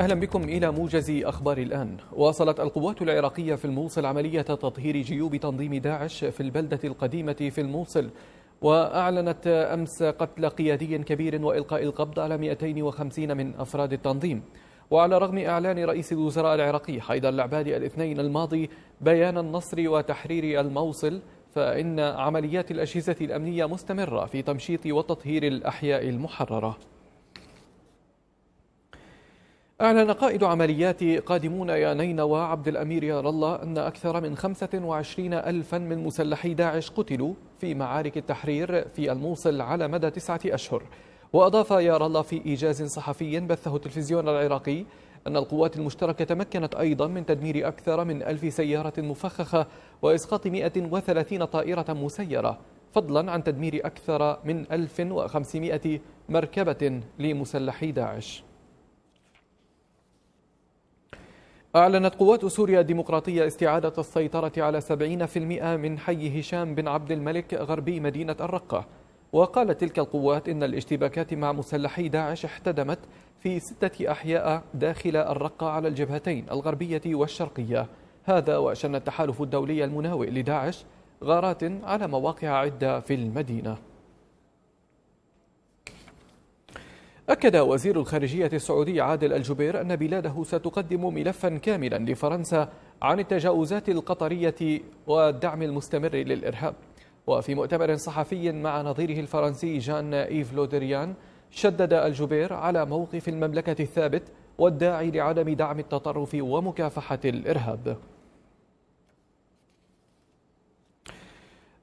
أهلا بكم إلى موجز أخبار الآن واصلت القوات العراقية في الموصل عملية تطهير جيوب تنظيم داعش في البلدة القديمة في الموصل وأعلنت أمس قتل قيادي كبير وإلقاء القبض على 250 من أفراد التنظيم وعلى رغم إعلان رئيس الوزراء العراقي حيدر العبادي الاثنين الماضي بيان النصر وتحرير الموصل فإن عمليات الأجهزة الأمنية مستمرة في تمشيط وتطهير الأحياء المحررة أعلن قائد عمليات قادمون يا نينوى عبد الأمير يا الله أن أكثر من 25 ألفا من مسلحي داعش قتلوا في معارك التحرير في الموصل على مدى تسعة أشهر وأضاف يا الله في إيجاز صحفي بثه التلفزيون العراقي أن القوات المشتركة تمكنت أيضا من تدمير أكثر من ألف سيارة مفخخة وإسقاط 130 طائرة مسيرة فضلا عن تدمير أكثر من 1500 مركبة لمسلحي داعش أعلنت قوات سوريا الديمقراطية استعادة السيطرة على 70% من حي هشام بن عبد الملك غربي مدينة الرقة وقالت تلك القوات إن الاشتباكات مع مسلحي داعش احتدمت في ستة أحياء داخل الرقة على الجبهتين الغربية والشرقية هذا وشن التحالف الدولي المناوئ لداعش غارات على مواقع عدة في المدينة أكد وزير الخارجية السعودي عادل الجبير أن بلاده ستقدم ملفا كاملا لفرنسا عن التجاوزات القطرية والدعم المستمر للإرهاب وفي مؤتمر صحفي مع نظيره الفرنسي جان إيف لودريان شدد الجبير على موقف المملكة الثابت والداعي لعدم دعم التطرف ومكافحة الإرهاب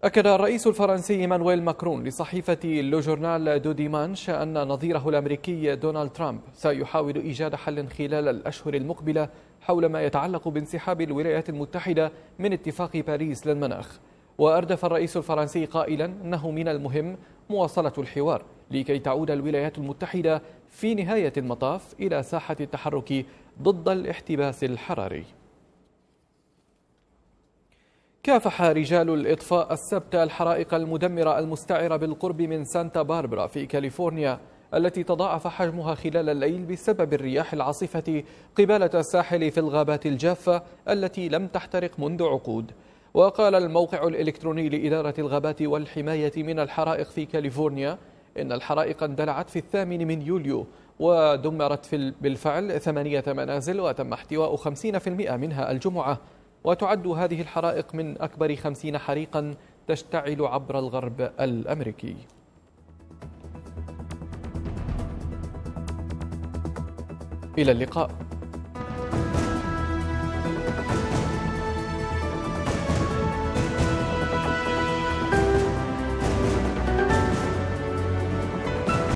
أكد الرئيس الفرنسي مانويل ماكرون لصحيفة لو جورنال دو ديمانش أن نظيره الأمريكي دونالد ترامب سيحاول إيجاد حل خلال الأشهر المقبلة حول ما يتعلق بانسحاب الولايات المتحدة من اتفاق باريس للمناخ وأردف الرئيس الفرنسي قائلا أنه من المهم مواصلة الحوار لكي تعود الولايات المتحدة في نهاية المطاف إلى ساحة التحرك ضد الاحتباس الحراري كافح رجال الإطفاء السبت الحرائق المدمرة المستعرة بالقرب من سانتا باربرا في كاليفورنيا التي تضاعف حجمها خلال الليل بسبب الرياح العاصفة قبالة الساحل في الغابات الجافة التي لم تحترق منذ عقود وقال الموقع الإلكتروني لإدارة الغابات والحماية من الحرائق في كاليفورنيا إن الحرائق اندلعت في الثامن من يوليو ودمرت بالفعل ثمانية منازل وتم احتواء 50% منها الجمعة وتعد هذه الحرائق من أكبر خمسين حريقا تشتعل عبر الغرب الأمريكي إلى اللقاء